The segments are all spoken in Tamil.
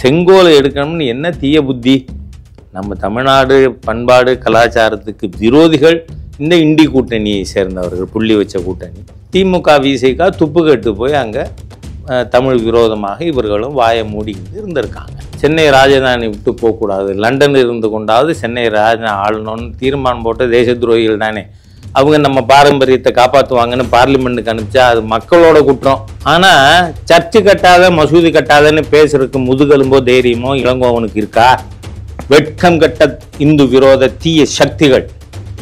செங்கோலை எடுக்கணும்னு என்ன தீய புத்தி நம்ம தமிழ்நாடு பண்பாடு கலாச்சாரத்துக்கு விரோதிகள் இந்த இண்டி கூட்டணியை சேர்ந்தவர்கள் புள்ளி வச்ச கூட்டணி திமுக விசைக்கா துப்பு கட்டு போய் அங்கே தமிழ் விரோதமாக இவர்களும் வாயை மூடிக்கிட்டு இருந்திருக்காங்க சென்னை ராஜதானி விட்டு போகக்கூடாது லண்டனில் இருந்து கொண்டாவது சென்னை ராஜதானி ஆளணும்னு தீர்மானம் போட்ட தேச துரோகிகள் தானே அவங்க நம்ம பாரம்பரியத்தை காப்பாற்றுவாங்கன்னு பார்லிமெண்ட்டுக்கு அனுப்பிச்சா அது மக்களோட குற்றம் ஆனால் சர்ச்சு கட்டாத மசூதி கட்டாதன்னு பேசுறதுக்கு முதுகெலும்போ தைரியமோ இளங்கோவனுக்கு இருக்கா வெட்கம் கட்ட இந்து விரோத தீய சக்திகள்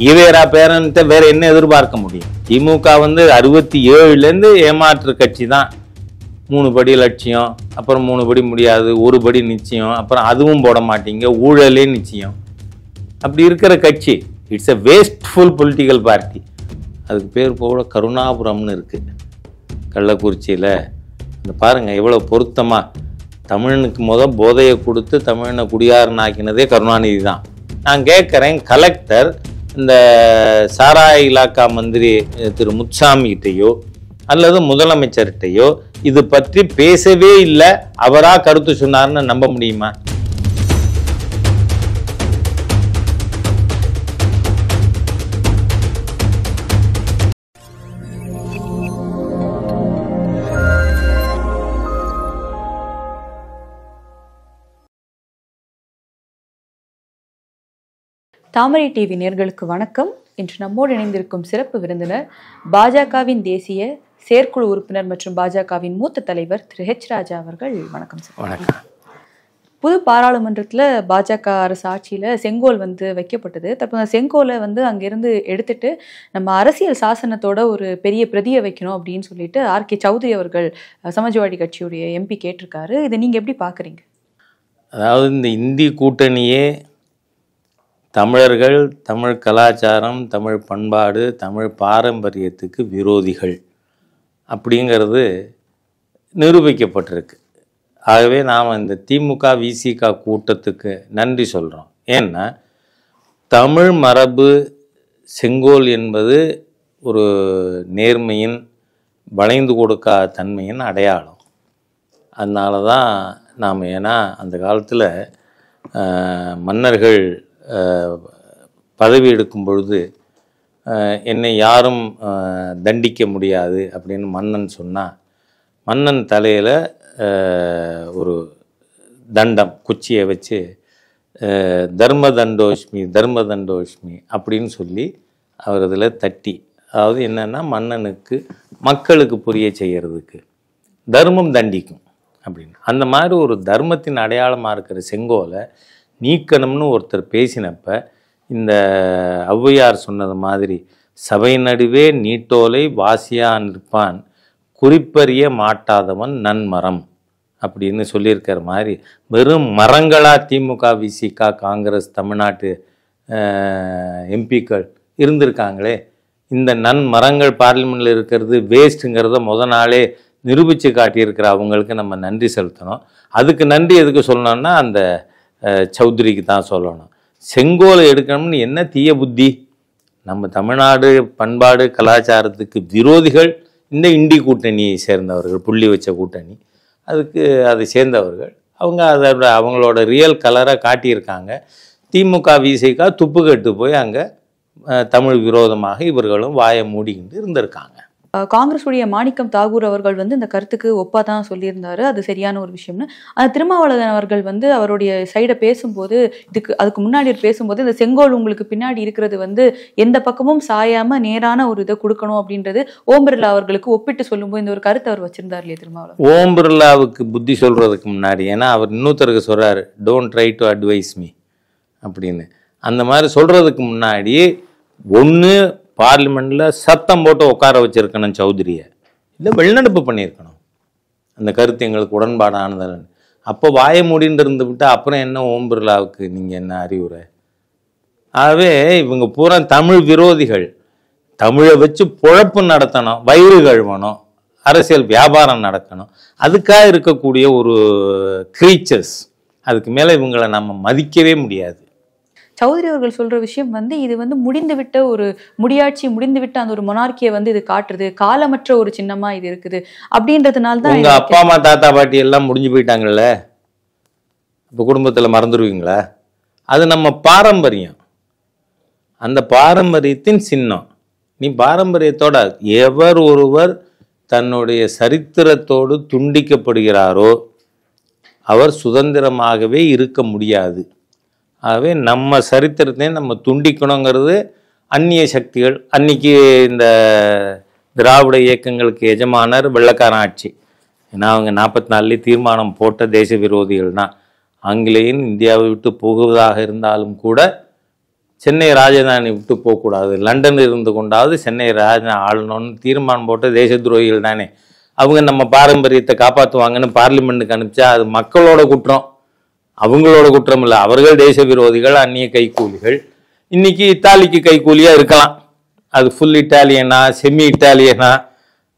இவேரா பேரன்ட்ட வேற என்ன எதிர்பார்க்க முடியும் திமுக வந்து அறுபத்தி ஏழுலேருந்து ஏமாற்று கட்சி தான் மூணு படி லட்சியம் அப்புறம் மூணு படி முடியாது ஒரு படி நிச்சயம் அப்புறம் அதுவும் போட மாட்டீங்க ஊழலே நிச்சயம் அப்படி இருக்கிற கட்சி it's a wasteful political party அதுக்கு பேர் போட கருணாபுரம்னு இருக்குது கள்ளக்குறிச்சியில் இந்த பாருங்கள் எவ்வளோ பொருத்தமாக தமிழனுக்கு முத போதையை கொடுத்து தமிழனை குடியாரன் ஆக்கினதே கருணாநிதி தான் நான் கேட்குறேன் கலெக்டர் இந்த சாராய இலாக்கா மந்திரி திரு முத்சாமிகிட்டையோ அல்லது முதலமைச்சர்கிட்டையோ இது பற்றி பேசவே இல்லை அவராக கருத்து சொன்னார்னு நம்ப முடியுமா தாமரை டிவி நேர்களுக்கு வணக்கம் இன்று நம்மோடு இணைந்திருக்கும் சிறப்பு விருந்தினர் பாஜகவின் தேசிய செயற்குழு உறுப்பினர் மற்றும் பாஜகவின் மூத்த தலைவர் திரு ஹெச் ராஜா அவர்கள் வணக்கம் சார் வணக்கம் புது பாராளுமன்றத்தில் பாஜக அரசு ஆட்சியில் செங்கோல் வந்து வைக்கப்பட்டது தற்போது செங்கோலை வந்து அங்கேருந்து எடுத்துட்டு நம்ம அரசியல் சாசனத்தோட ஒரு பெரிய பிரதியை வைக்கணும் அப்படின்னு சொல்லிட்டு ஆர் கே சௌத்ரி அவர்கள் சமாஜ்வாடி கட்சியுடைய எம்பி கேட்டிருக்காரு இதை நீங்கள் எப்படி பார்க்குறீங்க அதாவது இந்த இந்தி கூட்டணியே தமிழர்கள் தமிழ் கலாச்சாரம் தமிழ் பண்பாடு தமிழ் பாரம்பரியத்துக்கு விரோதிகள் அப்படிங்கிறது நிரூபிக்கப்பட்டிருக்கு ஆகவே நாம் இந்த திமுக விசிக கூட்டத்துக்கு நன்றி சொல்கிறோம் ஏன்னா தமிழ் மரபு செங்கோல் என்பது ஒரு நேர்மையின் வளைந்து கொடுக்கா தன்மையின் அடையாளம் அதனால தான் நாம் ஏன்னா அந்த காலத்தில் மன்னர்கள் பதவி எடுக்கும் பொழுது என்னை யாரும் தண்டிக்க முடியாது அப்படின்னு மன்னன் சொன்னால் மன்னன் தலையில் ஒரு தண்டம் குச்சியை வச்சு தர்ம தண்டோஷ்மி தர்ம தண்டோஷ்மி அப்படின்னு சொல்லி அவர் அதில் தட்டி அதாவது என்னென்னா மன்னனுக்கு மக்களுக்கு புரிய செய்கிறதுக்கு தர்மம் தண்டிக்கும் அப்படின்னு அந்த மாதிரி ஒரு தர்மத்தின் அடையாளமாக இருக்கிற செங்கோலை நீக்கணும்னு ஒருத்தர் பேசினப்ப இந்த ஔவையார் சொன்னது மாதிரி சபை நடுவே நீட்டோலை வாசியாக நிற்பான் குறிப்பறிய மாட்டாதவன் நன்மரம் அப்படின்னு சொல்லியிருக்கிற மாதிரி வெறும் மரங்களாக திமுக விசிகா காங்கிரஸ் தமிழ்நாட்டு எம்பிக்கள் இருந்திருக்காங்களே இந்த நன் மரங்கள் பார்லிமெண்ட்டில் இருக்கிறது வேஸ்ட்டுங்கிறத முத நாளே நிரூபித்து காட்டியிருக்கிற அவங்களுக்கு நம்ம நன்றி செலுத்தணும் அதுக்கு நன்றி எதுக்கு சொல்லணும்னா அந்த சௌத்ரிக்கு தான் சொல்லணும் செங்கோலை எடுக்கணும்னு என்ன தீய புத்தி நம்ம தமிழ்நாடு பண்பாடு கலாச்சாரத்துக்கு விரோதிகள் இந்த இண்டி கூட்டணியை சேர்ந்தவர்கள் புள்ளி வச்ச கூட்டணி அதுக்கு அதை சேர்ந்தவர்கள் அவங்க அதோட அவங்களோட ரியல் கலராக காட்டியிருக்காங்க திமுக விசைக்காக துப்பு கட்டு போய் அங்கே தமிழ் விரோதமாக இவர்களும் வாயை மூடிக்கிட்டு இருந்திருக்காங்க காங்கிரஸுடைய மாணிக்கம் தாகூர் அவர்கள் வந்து இந்த கருத்துக்கு ஒப்பாக தான் சொல்லியிருந்தாரு அது சரியான ஒரு விஷயம்னு ஆனால் திருமாவளவன் அவர்கள் வந்து அவருடைய சைடை பேசும்போது இதுக்கு அதுக்கு முன்னாடி பேசும்போது இந்த செங்கோல் உங்களுக்கு பின்னாடி இருக்கிறது வந்து எந்த பக்கமும் சாயாமல் நேரான ஒரு இதை கொடுக்கணும் அப்படின்றது ஓம் பிர்லா அவர்களுக்கு ஒப்பிட்டு சொல்லும்போது இந்த ஒரு கருத்தை அவர் வச்சிருந்தார் இல்லையா திருமாவளவன் ஓம் பிர்லாவுக்கு புத்தி சொல்கிறதுக்கு முன்னாடி ஏன்னா அவர் இன்னொருத்தருக்கு சொல்றாரு don't try to advise me அப்படின்னு அந்த மாதிரி சொல்கிறதுக்கு முன்னாடி ஒன்று பார்லிமெண்ட்டில் சத்தம் போட்டு உட்கார வச்சுருக்கணும் சௌத்ரியை இல்லை வெளிநடப்பு பண்ணியிருக்கணும் அந்த கருத்து எங்களுக்கு உடன்பாடானது அப்போ வாய மூடின்னு இருந்து விட்டு அப்புறம் என்ன ஓம் பிர்லாவுக்கு நீங்கள் என்ன அறிவுரை ஆகவே இவங்க பூரா தமிழ் விரோதிகள் தமிழை வச்சு பொழப்பு நடத்தணும் வயிறு கழுவணும் அரசியல் வியாபாரம் நடக்கணும் அதுக்காக இருக்கக்கூடிய ஒரு கிரீச்சர்ஸ் அதுக்கு மேலே இவங்களை நம்ம மதிக்கவே முடியாது சௌத்ரி அவர்கள் சொல்ற விஷயம் வந்து இது வந்து முடிந்துவிட்ட ஒரு முடியாட்சி முடிந்துவிட்ட அந்த ஒரு மொனார்கியை வந்து இது காட்டுறது காலமற்ற ஒரு சின்னமா இது இருக்குது அப்படின்றதுனால தான் உங்க அப்பா அம்மா தாத்தா பாட்டி எல்லாம் முடிஞ்சு போயிட்டாங்கல்ல இப்போ குடும்பத்தில் மறந்துடுவீங்களா அது நம்ம பாரம்பரியம் அந்த பாரம்பரியத்தின் சின்னம் நீ பாரம்பரியத்தோட எவர் ஒருவர் தன்னுடைய சரித்திரத்தோடு துண்டிக்கப்படுகிறாரோ அவர் சுதந்திரமாகவே இருக்க முடியாது ஆகவே நம்ம சரித்திரத்தையும் நம்ம துண்டிக்கணுங்கிறது அந்நிய சக்திகள் அன்னைக்கு இந்த திராவிட இயக்கங்களுக்கு எஜமானர் வெள்ளக்காரன் ஆட்சி ஏன்னா அவங்க நாற்பத்தி நாலுலேயே தீர்மானம் போட்ட தேச விரோதிகள் தான் ஆங்கிலேயன் இந்தியாவை விட்டு போகுவதாக இருந்தாலும் கூட சென்னை ராஜதானி விட்டு போகக்கூடாது லண்டன் இருந்து கொண்டாவது சென்னை ராஜதானி ஆளணும்னு தீர்மானம் போட்ட தேச துரோகிகள் தானே அவங்க நம்ம பாரம்பரியத்தை காப்பாற்றுவாங்கன்னு பார்லிமெண்ட்டுக்கு அனுப்பிச்சா அது மக்களோட குற்றம் அவங்களோட குற்றம் இல்லை அவர்கள் தேச விரோதிகள் அந்நிய கைக்கூலிகள் இன்னைக்கு இத்தாலிக்கு கைக்கூலியாக இருக்கலாம் அது ஃபுல் இட்டாலியனா செமி இட்டாலியனா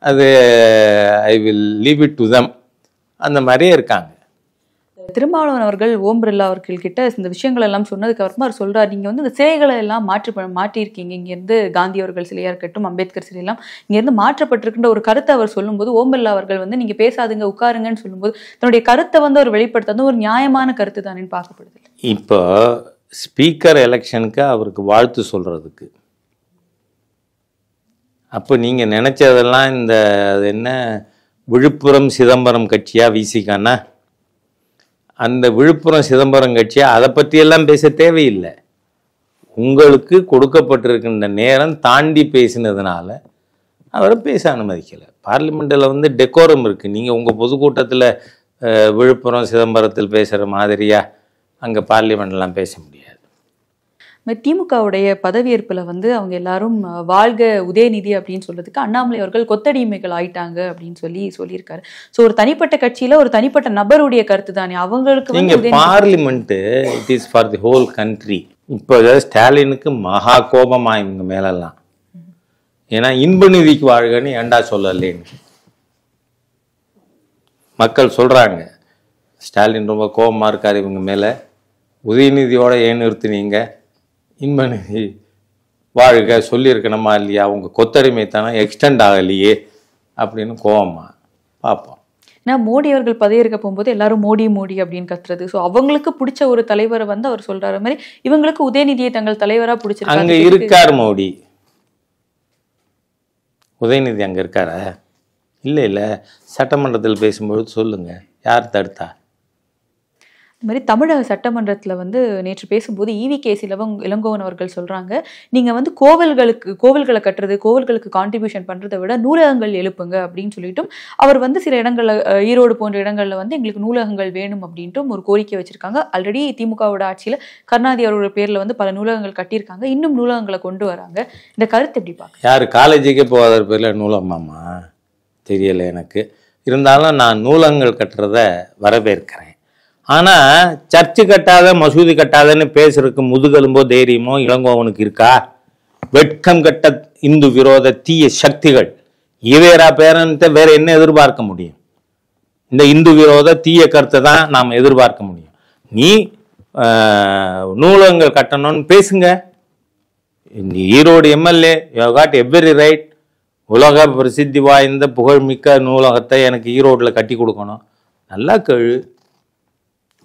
அது I will leave it to them அந்த மாதிரியே இருக்காங்க திருமாவளவன் அவர்கள் ஓம் பிர்லா அவர்கள் கிட்ட இந்த விஷயங்கள் எல்லாம் சொன்னதுக்கு அப்புறமா அவர் சொல்றாரு நீங்க வந்து இந்த சிலைகளை எல்லாம் மாற்றி மாட்டியிருக்கீங்க இங்கிருந்து காந்தி அவர்கள் சிலையா இருக்கட்டும் அம்பேத்கர் சிலை எல்லாம் இங்கிருந்து மாற்றப்பட்டிருக்கின்ற ஒரு கருத்தை அவர் சொல்லும்போது ஓம் பிர்லா அவர்கள் வந்து நீங்க பேசாதுங்க உட்காருங்கன்னு சொல்லும்போது தன்னுடைய கருத்தை வந்து அவர் வெளிப்படுத்தாது ஒரு நியாயமான கருத்து தானேன்னு பார்க்கப்படுது இப்போ ஸ்பீக்கர் எலெக்ஷனுக்கு அவருக்கு வாழ்த்து சொல்றதுக்கு அப்போ நீங்கள் நினச்சதெல்லாம் இந்த அது என்ன விழுப்புரம் சிதம்பரம் கட்சியா வீசிக்கானா அந்த விழுப்புரம் சிதம்பரம் கட்சி அதை பற்றியெல்லாம் பேச தேவையில்லை உங்களுக்கு கொடுக்கப்பட்டிருக்கின்ற நேரம் தாண்டி பேசினதுனால அவரை பேச அனுமதிக்கலை பார்லிமெண்ட்டில் வந்து டெக்கோரம் இருக்குது நீங்கள் உங்கள் பொதுக்கூட்டத்தில் விழுப்புரம் சிதம்பரத்தில் பேசுகிற மாதிரியாக அங்கே பார்லிமெண்ட்லாம் பேச முடியும் திமுகவுடைய பதவியேற்பில் வந்து அவங்க எல்லாரும் வாழ்க உதயநிதி அப்படின்னு சொல்றதுக்கு அண்ணாமலை அவர்கள் கொத்தடிமைகள் ஆயிட்டாங்க அப்படின்னு சொல்லி சொல்லியிருக்காரு ஸோ ஒரு தனிப்பட்ட கட்சியில் ஒரு தனிப்பட்ட நபருடைய கருத்து தானே அவங்களுக்கு நீங்க parliament it is for the whole country இப்போ ஸ்டாலினுக்கு மகா கோபமா இவங்க மேலெல்லாம் ஏன்னா இன்ப நிதிக்கு வாழ்கன்னு ஏண்டா சொல்லலேன்னு மக்கள் சொல்கிறாங்க ஸ்டாலின் ரொம்ப கோபமாக இருக்கார் இவங்க மேலே உதயநிதியோட ஏன் நிறுத்தினீங்க இன்ப வாழ்க சொல்லியிருக்கணுமா இல்லையா கொத்தடிமை தானே எக்ஸ்டெண்ட் ஆகலையே அப்படின்னு கோவமா பார்ப்போம் நான் மோடி அவர்கள் இருக்க போகும்போது எல்லாரும் மோடி மோடி அப்படின்னு கத்துறது ஸோ அவங்களுக்கு பிடிச்ச ஒரு தலைவரை வந்து அவர் சொல்றாரு மாதிரி இவங்களுக்கு உதயநிதியை தங்கள் தலைவராக பிடிச்சிருக்காங்க அங்கே இருக்கார் மோடி உதயநிதி அங்கே இருக்காரா இல்லை இல்லை சட்டமன்றத்தில் பேசும்பொழுது சொல்லுங்கள் யார் தடுத்தா இந்த மாதிரி தமிழக சட்டமன்றத்தில் வந்து நேற்று பேசும்போது ஈவி கேஸ் இளவங் இளங்கோவன் அவர்கள் சொல்கிறாங்க நீங்கள் வந்து கோவில்களுக்கு கோவில்களை கட்டுறது கோவில்களுக்கு கான்ட்ரிபியூஷன் பண்ணுறதை விட நூலகங்கள் எழுப்புங்க அப்படின்னு சொல்லிட்டும் அவர் வந்து சில இடங்களில் ஈரோடு போன்ற இடங்களில் வந்து எங்களுக்கு நூலகங்கள் வேணும் அப்படின்ட்டும் ஒரு கோரிக்கை வச்சுருக்காங்க ஆல்ரெடி திமுகவோட ஆட்சியில் கருணாதி அவரோட பேரில் வந்து பல நூலகங்கள் கட்டியிருக்காங்க இன்னும் நூலகங்களை கொண்டு வராங்க இந்த கருத்து எப்படி பார்க்க யார் காலேஜுக்கே போகாத பேரில் நூலகமாம்மா தெரியலை எனக்கு இருந்தாலும் நான் நூலகங்கள் கட்டுறத வரவேற்கிறேன் ஆனால் சர்ச்சு கட்டாத மசூதி கட்டாதன்னு பேசுறதுக்கு முதுகெலும்போ தைரியமோ இளங்கோவனுக்கு இருக்கா வெட்கம் கட்ட இந்து விரோத தீய சக்திகள் இவேரா பேரன்ட்ட வேற என்ன எதிர்பார்க்க முடியும் இந்த இந்து விரோத தீய கருத்தை தான் நாம் எதிர்பார்க்க முடியும் நீ நூலகங்கள் கட்டணும்னு பேசுங்க Erode MLA you got every right உலக பிரசித்தி வாய்ந்த புகழ்மிக்க நூலகத்தை எனக்கு ஈரோட்டில் கட்டி கொடுக்கணும் நல்லா கேள்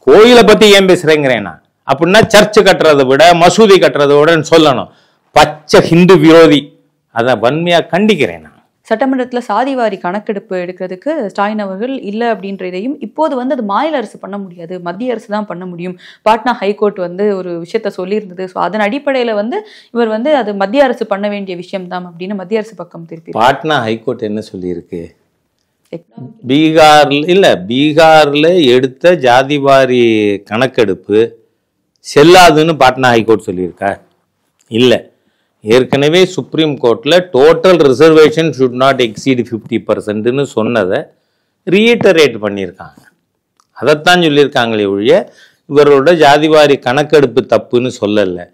கோயிலை பற்றி ஏன் பேசுறேங்கிறேனா அப்படின்னா சர்ச்சு கட்டுறதை விட மசூதி கட்டுறதை விட சொல்லணும் பச்சை ஹிந்து விரோதி அதை வன்மையாக கண்டிக்கிறேன் சட்டமன்றத்தில் சாதிவாரி கணக்கெடுப்பு எடுக்கிறதுக்கு ஸ்டாலின் அவர்கள் இல்லை அப்படின்ற இதையும் இப்போது வந்து அது மாநில அரசு பண்ண முடியாது மத்திய அரசு தான் பண்ண முடியும் பாட்னா ஹைகோர்ட் வந்து ஒரு விஷயத்த சொல்லியிருந்தது ஸோ அதன் அடிப்படையில் வந்து இவர் வந்து அது மத்திய அரசு பண்ண வேண்டிய விஷயம் தான் அப்படின்னு மத்திய அரசு பக்கம் திருப்பி பாட்னா ஹைகோர்ட் என்ன சொல்லியிருக்கு பீகாரில் இல்லை பீகாரில் எடுத்த ஜாதிவாரி கணக்கெடுப்பு செல்லாதுன்னு பாட்னா ஹைகோர்ட் சொல்லியிருக்கா இல்லை ஏற்கனவே சுப்ரீம் கோர்ட்டில் total reservation should not exceed fifty பர்சன்ட்னு சொன்னதை ரீட்டரேட் பண்ணியிருக்காங்க அதைத்தான் சொல்லியிருக்காங்களே ஒழிய இவரோட ஜாதிவாரி கணக்கெடுப்பு தப்புன்னு சொல்லலை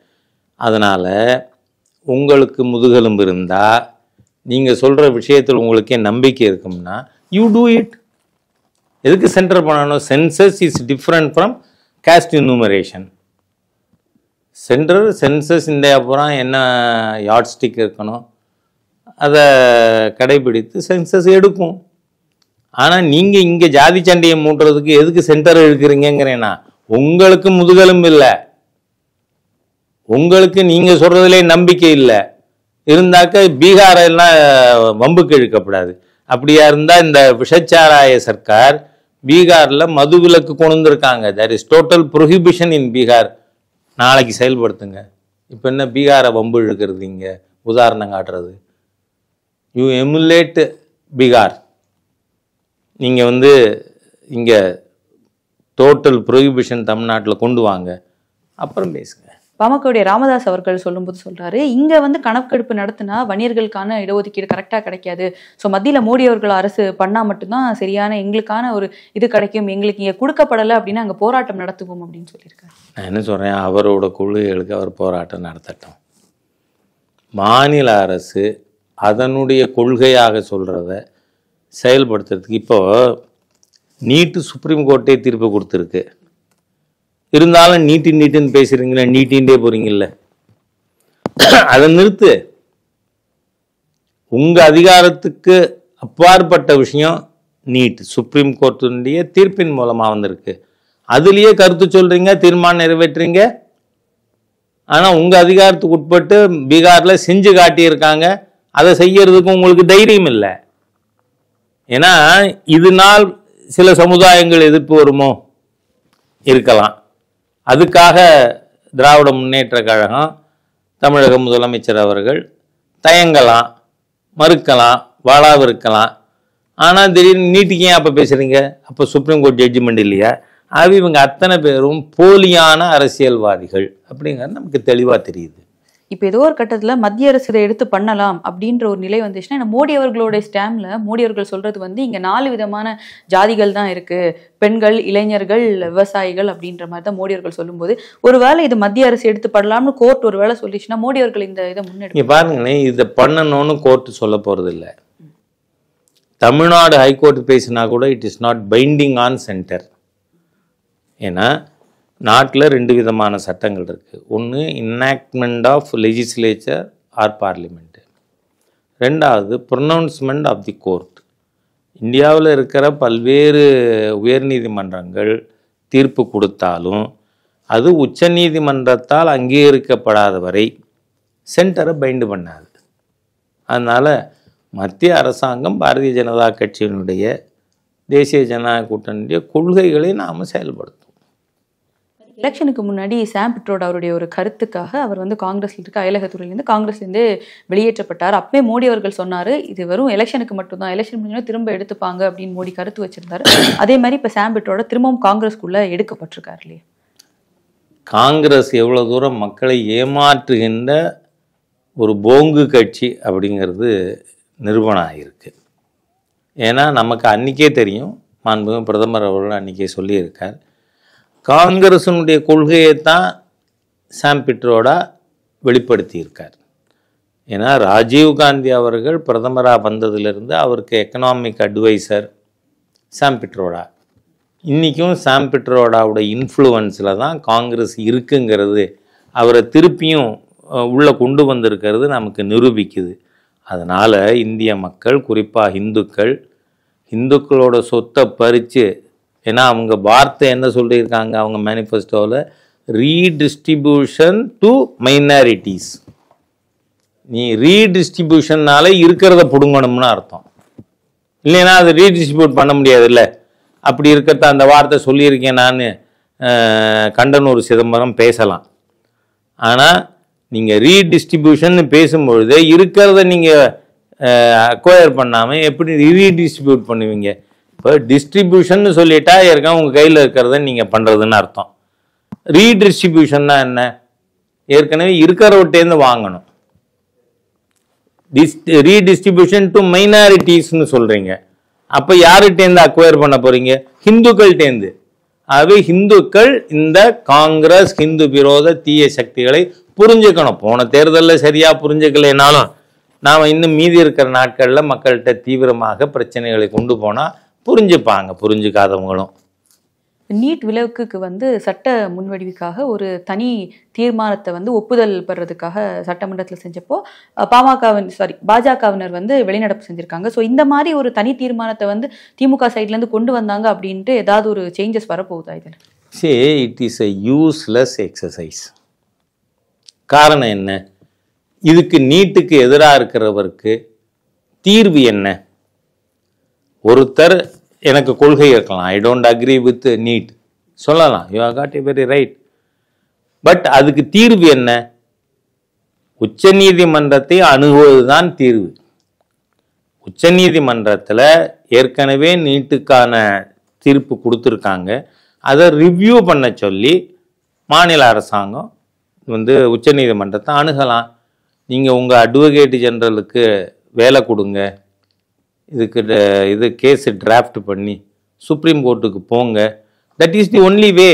அதனால் உங்களுக்கு முதுகெலும்பு இருந்தால் நீங்கள் சொல்கிற விஷயத்தில் உங்களுக்கே நம்பிக்கை இருக்கும்னா யூ டூ இட் எதுக்கு சென்டர் பண்ணணும் census is different from caste enumeration centre census இந்த அப்புறம் என்ன யாட்ஸ்டிக் இருக்கணும் அதை கடைபிடித்து சென்சஸ் எடுக்கும் ஆனால் நீங்கள் இங்கே ஜாதி சண்டையை மூட்டுறதுக்கு எதுக்கு சென்டர் எடுக்கிறீங்கிறேன்னா உங்களுக்கு முதுகலும் இல்லை உங்களுக்கு நீங்கள் சொல்கிறதுலே நம்பிக்கை இல்லை இருந்தாக்க பீகாரெல்லாம் வம்புக்கு இழுக்கப்படாது அப்படியா இருந்தால் இந்த விஷச்சாராய சர்க்கார் பீகாரில் மது விலக்கு கொண்டுருக்காங்க there is total prohibition in Bihar நாளைக்கு செயல்படுத்துங்க இப்போ என்ன பீகாரை வம்பு இழுக்கிறது இங்கே உதாரணம் காட்டுறது யூ எமுலேட் பீகார் நீங்கள் வந்து இங்கே டோட்டல் ப்ரொஹிபிஷன் தமிழ்நாட்டில் கொண்டு வாங்க அப்புறம் பேசுங்க பாமகவுடைய ராமதாஸ் அவர்கள் சொல்லும்போது சொல்றாரு இங்க வந்து கணக்கெடுப்பு நடத்தினா வணிகர்களுக்கான இடஒதுக்கீடு கரெக்டாக கிடைக்காது ஸோ மத்தியில் மோடி அவர்கள் அரசு பண்ணால் மட்டும்தான் சரியான எங்களுக்கான ஒரு இது கிடைக்கும் எங்களுக்கு இங்கே கொடுக்கப்படலை அப்படின்னா அங்கே போராட்டம் நடத்துவோம் அப்படின்னு சொல்லியிருக்காரு நான் என்ன சொல்கிறேன் அவரோட கொள்கைகளுக்கு அவர் போராட்டம் நடத்தட்டும் மாநில அரசு அதனுடைய கொள்கையாக சொல்கிறத செயல்படுத்துறதுக்கு இப்போது நீட்டு சுப்ரீம் கோர்ட்டே தீர்ப்பு கொடுத்துருக்கு இருந்தாலும் நீட்டி நீட்டுன்னு பேசுறீங்களே நீட்டின்ண்டே போறீங்கல்ல அதை நிறுத்து உங்க அதிகாரத்துக்கு அப்பாற்பட்ட விஷயம் நீட் சுப்ரீம் கோர்ட்டினுடைய தீர்ப்பின் மூலமாக வந்திருக்கு அதுலேயே கருத்து சொல்கிறீங்க தீர்மானம் நிறைவேற்றுறீங்க ஆனால் உங்கள் அதிகாரத்துக்கு உட்பட்டு பீகாரில் செஞ்சு காட்டியிருக்காங்க அதை செய்யறதுக்கு உங்களுக்கு தைரியம் இல்லை ஏன்னா இதனால் சில சமுதாயங்கள் எதிர்ப்பு வருமோ இருக்கலாம் அதுக்காக திராவிட முன்னேற்ற கழகம் தமிழக முதலமைச்சர் அவர்கள் தயங்கலாம் மறுக்கலாம் வாழாவிருக்கலாம் ஆனால் திடீர்னு நீட்டுக்கு ஏன் அப்போ பேசுகிறீங்க அப்போ சுப்ரீம் கோர்ட் ஜட்ஜ்மெண்ட் இல்லையா அது இவங்க அத்தனை பேரும் போலியான அரசியல்வாதிகள் அப்படிங்கிறது நமக்கு தெளிவாக தெரியுது இப்போ ஏதோ ஒரு கட்டத்துல மத்திய அரசு இதை எடுத்து பண்ணலாம் அப்படின்ற ஒரு நிலை வந்துச்சுன்னா மோடி அவர்களுடைய ஸ்டாம்ல மோடி அவர்கள் சொல்றது வந்து இங்க நாலு விதமான ஜாதிகள் தான் இருக்கு பெண்கள் இளைஞர்கள் விவசாயிகள் அப்படின்ற மாதிரி தான் மோடி அவர்கள் சொல்லும்போது ஒருவேளை இது மத்திய அரசு எடுத்து பண்ணலாம்னு கோர்ட் ஒரு வேளை சொல்லிச்சுன்னா மோடி அவர்கள் இந்த இதை முன்னெடுக்க பாருங்களேன் இதை பண்ணணும்னு கோர்ட் சொல்ல போறது இல்ல தமிழ்நாடு ஹைகோர்ட் பேசினா கூட it is not binding on centre ஏன்னா நாட்டில் ரெண்டு விதமான சட்டங்கள் இருக்குது ஒன்று enactment of legislature or parliament ரெண்டாவது ப்ரொனவுன்ஸ்மெண்ட் ஆஃப் தி கோர்ட் இந்தியாவில் இருக்கிற பல்வேறு உயர்நீதிமன்றங்கள் தீர்ப்பு கொடுத்தாலும் அது உச்ச நீதிமன்றத்தால் அங்கீகரிக்கப்படாத வரை சென்டரை பைண்டு பண்ணாது அதனால் மத்திய அரசாங்கம் பாரதிய ஜனதா கட்சியினுடைய தேசிய ஜனநாயக கூட்டணியுடைய கொள்கைகளை நாம் செயல்படுத்தும் எலெக்ஷனுக்கு முன்னாடி சாம் பிட்ரோட் அவருடைய ஒரு கருத்துக்காக அவர் வந்து காங்கிரஸ்ல இருக்க அயலகத்துறையிலேருந்து காங்கிரஸ்லேருந்து வெளியேற்றப்பட்டார் அப்பவே மோடி அவர்கள் சொன்னார் இது வெறும் எலெக்ஷனுக்கு மட்டும்தான் எலெக்ஷன் முடிஞ்சோட திரும்ப எடுத்துப்பாங்க அப்படின்னு மோடி கருத்து வச்சிருந்தாரு அதே மாதிரி இப்போ சாம் பிட்ரோட திரும்பவும் காங்கிரஸ்குள்ள எடுக்கப்பட்டிருக்காரு இல்லையா காங்கிரஸ் எவ்வளோ தூரம் மக்களை ஏமாற்றுகின்ற ஒரு போங்கு கட்சி அப்படிங்கிறது நிறுவனம் ஆகியிருக்கு ஏன்னா நமக்கு அன்றைக்கே தெரியும் மாண்புமிகு பிரதமர் அவர்கள் அன்றைக்கே சொல்லியிருக்கார் காங்கிரசனுடைய கொள்கையை தான் சாம் பிட்ரோடா வெளிப்படுத்தியிருக்கார் ஏன்னா ராஜீவ்காந்தி அவர்கள் பிரதமராக வந்ததுலேருந்து அவருக்கு எக்கனாமிக் அட்வைசர் சாம் பிட்ரோடா இன்றைக்கும் சாம் பிட்ரோடாவோட தான் காங்கிரஸ் இருக்குங்கிறது அவரை திருப்பியும் உள்ளே கொண்டு வந்திருக்கிறது நமக்கு நிரூபிக்குது அதனால் இந்திய மக்கள் குறிப்பாக இந்துக்கள் இந்துக்களோட சொத்தை பறித்து ஏன்னா அவங்க வார்த்தை என்ன சொல்லியிருக்காங்க அவங்க மேனிஃபெஸ்டோவில் ரீடிஸ்ட்ரிபியூஷன் டு மைனாரிட்டிஸ் நீ ரீடிஸ்ட்ரிபியூஷன்னால இருக்கிறத பிடுங்கணும்னு அர்த்தம் இல்லைன்னா அது ரீடிஸ்ட்ரிபியூட் பண்ண முடியாதுல்ல அப்படி இருக்கிறத அந்த வார்த்தை சொல்லியிருக்கேன் நான் கண்டனூர் சிதம்பரம் பேசலாம் ஆனால் நீங்கள் ரீடிஸ்ட்ரிபியூஷன் பேசும்பொழுது இருக்கிறத நீங்கள் அக்வயர் பண்ணாமல் எப்படி ரீடிஸ்ட்ரிபியூட் பண்ணுவீங்க இப்போ டிஸ்ட்ரிபியூஷன் சொல்லிட்டா ஏற்கனவே உங்கள் கையில் இருக்கிறத நீங்கள் பண்ணுறதுன்னு அர்த்தம் ரீடிஸ்ட்ரிபியூஷன்னா என்ன ஏற்கனவே இருக்கிறவட்டேருந்து வாங்கணும் டிஸ்ட் ரீடிஸ்ட்ரிபியூஷன் டு மைனாரிட்டிஸ்னு சொல்கிறீங்க அப்போ யார்கிட்டேருந்து அக்வயர் பண்ண போகிறீங்க ஹிந்துக்கள்கிட்டேருந்து ஆகவே ஹிந்துக்கள் இந்த காங்கிரஸ் ஹிந்து விரோத தீய சக்திகளை புரிஞ்சுக்கணும் போன தேர்தலில் சரியாக புரிஞ்சுக்கலைனாலும் நாம் இன்னும் மீதி இருக்கிற நாட்களில் மக்கள்கிட்ட தீவிரமாக பிரச்சனைகளை கொண்டு போனால் புரிஞ்சுப்பாங்க புரிஞ்சுக்காதவங்களும் நீட் விலக்குக்கு வந்து சட்ட முன்வடிவுக்காக ஒரு தனி தீர்மானத்தை வந்து ஒப்புதல் பெறதுக்காக சட்டமன்றத்தில் செஞ்சப்போ பாமகவின் சாரி பாஜகவினர் வந்து வெளிநடப்பு செஞ்சுருக்காங்க ஸோ இந்த மாதிரி ஒரு தனி தீர்மானத்தை வந்து திமுக சைட்லேருந்து கொண்டு வந்தாங்க அப்படின்ட்டு ஏதாவது ஒரு சேஞ்சஸ் வரப்போகுதா இதில் say it is a useless exercise காரணம் என்ன இதுக்கு நீட்டுக்கு எதிராக இருக்கிறவருக்கு தீர்வு என்ன ஒருத்தர் எனக்கு கொள்கை இருக்கலாம் I don't agree with NEET சொல்லலாம் you are got a very right but அதுக்கு தீர்வு என்ன உச்ச நீதிமன்றத்தை அணுகுவதுதான் தீர்வு உச்ச நீதிமன்றத்தில் ஏற்கனவே நீட்டுக்கான தீர்ப்பு கொடுத்துருக்காங்க அதை ரிவ்யூ பண்ண சொல்லி மாநில அரசாங்கம் வந்து உச்ச நீதிமன்றத்தை அணுகலாம் நீங்கள் உங்கள் அட்வொகேட் ஜெனரலுக்கு வேலை கொடுங்க இதுக்கு இது கேஸு டிராஃப்ட் பண்ணி சுப்ரீம் கோர்ட்டுக்கு போங்க that is the only way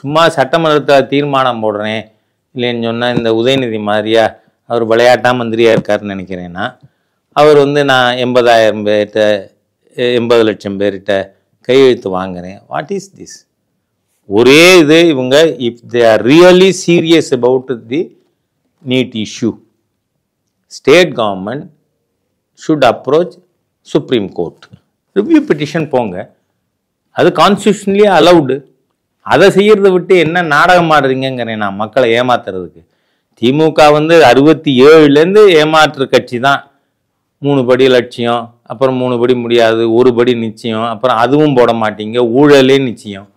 சும்மா சட்டமன்றத்தில் தீர்மானம் போடுறேன் இல்லைன்னு சொன்னால் இந்த உதயநிதி மாதிரியா அவர் விளையாட்டா மந்திரியாக இருக்காருன்னு நினைக்கிறேன்னா அவர் வந்து நான் எண்பதாயிரம் பேர்கிட்ட எண்பது லட்சம் பேர்கிட்ட கையெழுத்து வாங்குறேன் வாட் இஸ் திஸ் ஒரே இது இவங்க if they are really serious about the NEET issue state government should approach supreme court review petition போங்க அது கான்ஸ்டியூஷன்லி அலவுடு அதை செய்கிறத விட்டு என்ன நாடகம் ஆடுறீங்கிறேன் நான் மக்களை ஏமாத்துறதுக்கு திமுக வந்து அறுபத்தி ஏழுலேருந்து ஏமாற்று கட்சி தான் மூணு படி லட்சியம் அப்புறம் மூணு படி முடியாது ஒரு படி நிச்சயம் அப்புறம் அதுவும் போட மாட்டீங்க ஊழலே நிச்சயம்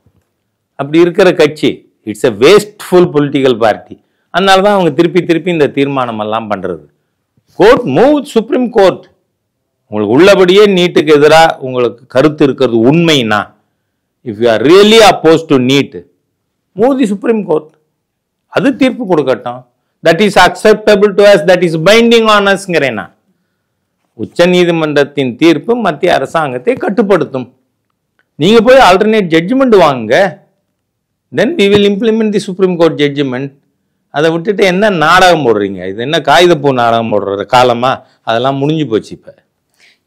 அப்படி இருக்கிற கட்சி it's a wasteful political party அதனால தான் அவங்க திருப்பி திருப்பி இந்த தீர்மானமெல்லாம் பண்ணுறது கோர்ட் மூவ் சுப்ரீம் கோர்ட் உங்களுக்கு உள்ளபடியே நீட்டுக்கு எதிராக உங்களுக்கு கருத்து இருக்கிறது உண்மைனா if you are really opposed to NEET மோதி சுப்ரீம் கோர்ட் அது தீர்ப்பு கொடுக்கட்டும் that is acceptable to us that is binding on அஸ்ங்கிறேனா உச்ச நீதிமன்றத்தின் தீர்ப்பு மத்திய அரசாங்கத்தை கட்டுப்படுத்தும் நீங்கள் போய் ஆல்டர்னேட் ஜட்ஜ்மெண்ட் வாங்குங்க then we will implement the supreme court judgment அதை விட்டுட்டு என்ன நாடகம் போடுறீங்க இது என்ன காகிதப்பூ நாடகம் போடுற காலமாக அதெல்லாம் முடிஞ்சு போச்சு இப்போ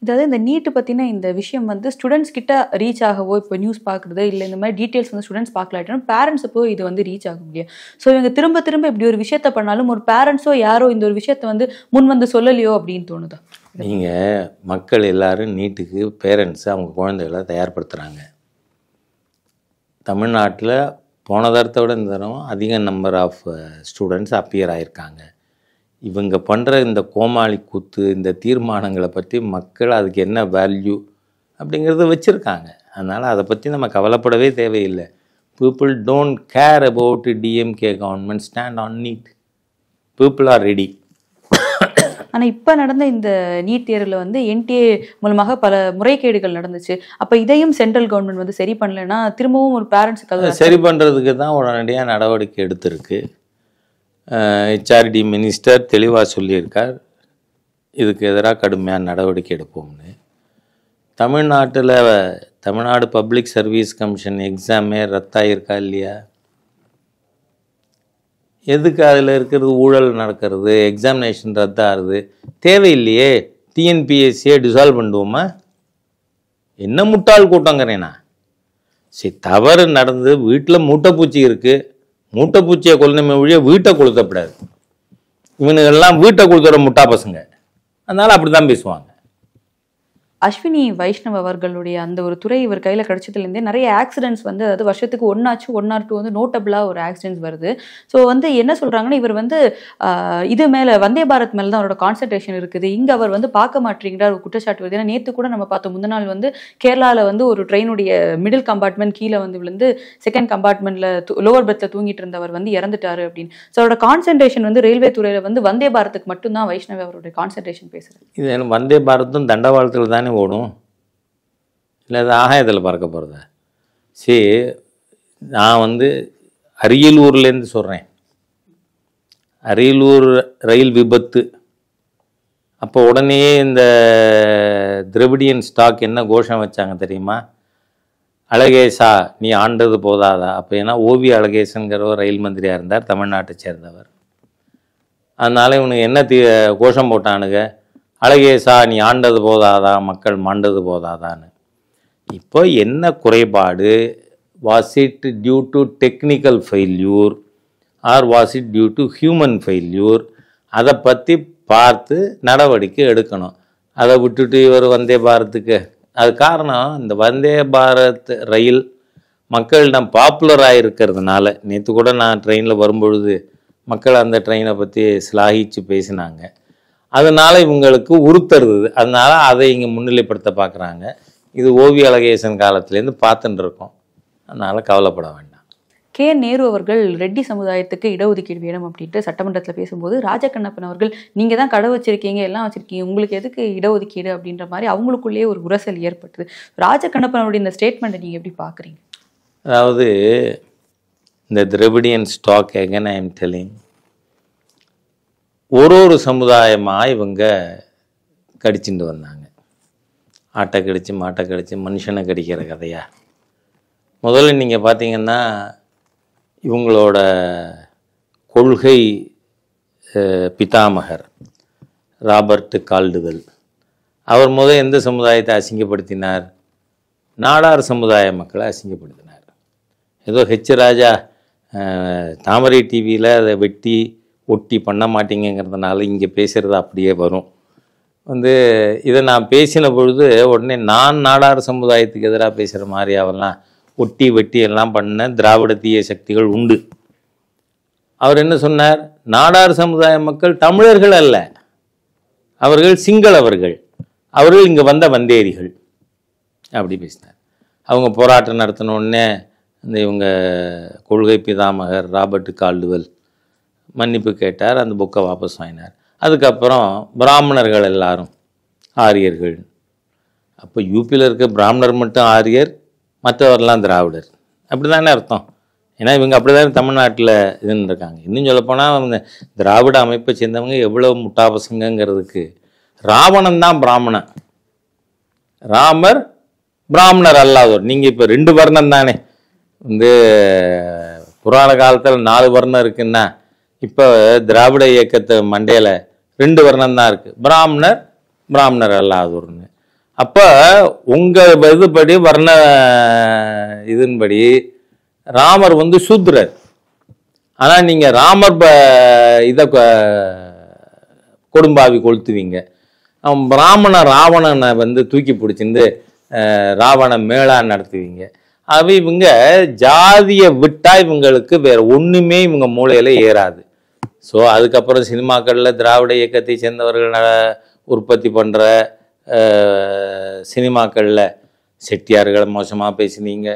இதாவது இந்த நீட்டு பற்றின இந்த விஷயம் வந்து ஸ்டூடெண்ட்ஸ் கிட்ட ரீச் ஆகவோ இப்போ நியூஸ் பார்க்குறது இல்லை இந்த மாதிரி டீட்டெயில்ஸ் வந்து ஸ்டூடெண்ட்ஸ் பார்க்கலாட்டும் பேரண்ட்ஸ் போய் இது வந்து ரீச் ஆக முடியும் ஸோ இவங்க திரும்ப திரும்ப இப்படி ஒரு விஷயத்த பண்ணாலும் ஒரு பேரண்ட்ஸோ யாரோ இந்த ஒரு விஷயத்த வந்து முன் வந்து சொல்லலையோ அப்படின்னு தோணுதா நீங்கள் மக்கள் எல்லாரும் நீட்டுக்கு பேரண்ட்ஸ் அவங்க குழந்தைகளை தயார்படுத்துகிறாங்க தமிழ்நாட்டில் போன தரத்தை விட இந்த தரம் அதிக நம்பர் ஆஃப் ஸ்டூடெண்ட்ஸ் அப்பியர் ஆகியிருக்காங்க இவங்க பண்ணுற இந்த கோமாளி கூத்து இந்த தீர்மானங்களை பற்றி மக்கள் அதுக்கு என்ன வேல்யூ அப்படிங்கிறத வச்சுருக்காங்க அதனால் அதை பற்றி நம்ம கவலைப்படவே தேவையில்லை people don't care about DMK government stand on NEET people are ready ஆனால் இப்போ நடந்த இந்த நீட் தேர்வில் வந்து என்டிஏ மூலமாக பல முறைகேடுகள் நடந்துச்சு அப்போ இதையும் சென்ட்ரல் கவர்மெண்ட் வந்து சரி பண்ணலைன்னா திரும்பவும் ஒரு பேரண்ட்ஸுக்கு சரி பண்ணுறதுக்கு தான் உடனடியாக நடவடிக்கை எடுத்திருக்கு ஹெச்ஆர்டி மினிஸ்டர் தெளிவாக சொல்லியிருக்கார் இதுக்கு எதிராக கடுமையான நடவடிக்கை எடுப்போம்னு தமிழ்நாட்டில் தமிழ்நாடு பப்ளிக் சர்வீஸ் கமிஷன் எக்ஸாமே ரத்தாயிருக்கா இல்லையா எதுக்கு அதில் இருக்கிறது ஊழல் நடக்கிறது எக்ஸாமினேஷன் ரத்தாகிறது தேவையில்லையே டிஎன்பிஎஸ்சியை டிசால்வ் பண்ணுவோமா என்ன முட்டாள் கூட்டங்கிறேனா சரி தவறு நடந்து வீட்டில் மூட்டைப்பூச்சி இருக்குது மூட்டை பூச்சியை கொல்லணுமே ஒழிய வீட்டை கொளுத்தப்படாது இவனுக்கெல்லாம் வீட்டை கொளுத்துற முட்டா பசங்க அதனால் அப்படி தான் பேசுவாங்க அஸ்வினி வைஷ்ணவ் அவர்களுடைய அந்த ஒரு துறை இவர் கையில் கிடைச்சதுலேருந்தே நிறைய ஆக்சிடென்ட்ஸ் வந்து அதாவது வருஷத்துக்கு ஒன்னாச்சு ஒன் ஆர் டூ வந்து நோட்டபிளாக ஒரு ஆக்சிடென்ட்ஸ் வருது ஸோ வந்து என்ன சொல்கிறாங்கன்னா இவர் வந்து இது மேலே வந்தே பாரத் மேலே தான் அவரோட கான்சன்ட்ரேஷன் இருக்குது இங்கே அவர் வந்து பார்க்க மாட்டேங்கிறார் ஒரு குற்றச்சாட்டு வருது ஏன்னா நேற்று கூட நம்ம பார்த்தோம் முந்த நாள் வந்து கேரளாவில் வந்து ஒரு ட்ரெயினுடைய மிடில் கம்பார்ட்மெண்ட் கீழே வந்து விழுந்து செகண்ட் கம்பார்ட்மெண்ட்டில் லோவர் பெர்த்தில் தூங்கிட்டு இருந்தவர் வந்து இறந்துட்டாரு அப்படின்னு ஸோ அவரோட கான்சன்ட்ரேஷன் வந்து ரயில்வே துறையில் வந்து வந்தே பாரத்துக்கு மட்டும்தான் வைஷ்ணவி அவருடைய கான்சன்ட்ரேஷன் பேசுகிறேன் இது வந்தே பாரத்தும் தண்டவாளத்தில் தானே தானே ஓடும் இல்லை அது ஆகாயத்தில் பறக்க போகிறதா சரி நான் வந்து அரியலூர்லேருந்து சொல்கிறேன் அரியலூர் ரயில் விபத்து அப்போ உடனே இந்த திரவிடியன் ஸ்டாக் என்ன கோஷம் வச்சாங்க தெரியுமா அழகேசா நீ ஆண்டது போதாதா அப்போ ஏன்னா ஓவி அழகேசன்கிறவர் ரயில் மந்திரியாக இருந்தார் தமிழ்நாட்டை சேர்ந்தவர் அதனால் இவனுக்கு என்ன தீ கோஷம் போட்டானுங்க அழகேசா நீ ஆண்டது போதாதா மக்கள் மாண்டது போதாதான்னு இப்போ என்ன குறைபாடு was it due to technical failure or was it due to human failure அதை பற்றி பார்த்து நடவடிக்கை எடுக்கணும் அதை விட்டுட்டு இவர் வந்தே பாரத்துக்கு அது காரணம் இந்த வந்தே பாரத் ரயில் மக்களிடம் பாப்புலர் ஆகிருக்கிறதுனால நேற்று கூட நான் ட்ரெயினில் வரும்பொழுது மக்கள் அந்த ட்ரெயினை பற்றி சிலாகிச்சு பேசினாங்க அதனால் இவங்களுக்கு உறுத்தருது அதனால் அதை இங்கே முன்னிலைப்படுத்த பார்க்குறாங்க இது ஓவிய அழகேசன் காலத்துலேருந்து பார்த்துட்டு இருக்கோம் அதனால் கவலைப்பட வேண்டாம் கே நேரு அவர்கள் ரெட்டி சமுதாயத்துக்கு இடஒதுக்கீடு வேணும் அப்படின்ட்டு சட்டமன்றத்தில் பேசும்போது ராஜகண்ணப்பன் அவர்கள் நீங்கள் தான் கடை வச்சுருக்கீங்க எல்லாம் வச்சுருக்கீங்க உங்களுக்கு எதுக்கு இடஒதுக்கீடு அப்படின்ற மாதிரி அவங்களுக்குள்ளேயே ஒரு உரசல் ஏற்பட்டது ராஜகண்ணப்பன் அவருடைய இந்த ஸ்டேட்மெண்ட்டை நீங்கள் எப்படி பார்க்குறீங்க அதாவது இந்த Dravidian stock again I am telling ஒரு ஒரு சமுதாயமாக இவங்க கடிச்சுட்டு வந்தாங்க ஆட்டை கடிச்சு மாட்டை கடிச்சு மனுஷனை கடிக்கிற கதையா முதல்ல நீங்கள் பார்த்தீங்கன்னா இவங்களோட கொள்கை பிதாமகர் ராபர்ட் கால்டுவெல் அவர் முதல் எந்த சமுதாயத்தை அசிங்கப்படுத்தினார் நாடார் சமுதாய மக்களை அசிங்கப்படுத்தினார் ஏதோ ஹெச் ராஜா தாமரை டிவியில் அதை வெட்டி ஒட்டி பண்ண மாட்டீங்கிறதுனால இங்கே பேசுகிறது அப்படியே வரும் வந்து இதை நான் பேசின பொழுது உடனே நான் நாடார் சமுதாயத்துக்கு எதிராக பேசுகிற மாதிரி அவெல்லாம் ஒட்டி வெட்டி எல்லாம் பண்ண திராவிட தீய சக்திகள் உண்டு அவர் என்ன சொன்னார் நாடார் சமுதாய மக்கள் தமிழர்கள் அல்ல அவர்கள் சிங்களவர்கள் அவர்கள் இங்கே வந்த வந்தேரிகள் அப்படி பேசினார் அவங்க போராட்டம் நடத்தின உடனே இந்த இவங்க கொள்கை பிதாமகர் ராபர்ட் கால்டுவல் மன்னிப்பு கேட்டார் அந்த புக்கை வாபஸ் வாங்கினார் அதுக்கப்புறம் பிராமணர்கள் எல்லாரும் ஆரியர்கள் அப்போ யூபியில் இருக்க பிராமணர் மட்டும் ஆரியர் மற்றவரெல்லாம் திராவிடர் அப்படி தானே அர்த்தம் ஏன்னா இவங்க அப்படி தானே தமிழ்நாட்டில் இதுன்னு இருக்காங்க இன்னும் சொல்லப்போனால் இந்த திராவிட அமைப்பை சேர்ந்தவங்க எவ்வளோ முட்டாபசங்கிறதுக்கு ராவணன் தான் பிராமணன் ராமர் பிராமணர் அல்லாதவர் நீங்கள் இப்போ ரெண்டு வர்ணம் தானே வந்து புராண காலத்தில் நாலு வர்ணம் இருக்குன்னா இப்போ திராவிட இயக்கத்து மண்டையில் ரெண்டு வர்ணம் தான் இருக்குது பிராமணர் பிராமணர் அல்லாதூர்னு அப்போ உங்கள் இதுபடி வர்ண இதன்படி ராமர் வந்து சூத்ரர் ஆனால் நீங்கள் ராமர் இதை கொடும்பாவி கொளுத்துவீங்க பிராமண ராவணனை வந்து தூக்கி பிடிச்சிருந்து ராவண மேளா நடத்துவீங்க அவ இவங்க ஜாதியை விட்டால் இவங்களுக்கு வேறு ஒன்றுமே இவங்க மூளையில் ஏறாது ஸோ அதுக்கப்புறம் சினிமாக்களில் திராவிட இயக்கத்தை சேர்ந்தவர்கள் உற்பத்தி பண்ணுற சினிமாக்களில் செட்டியார்களை மோசமாக பேசினீங்க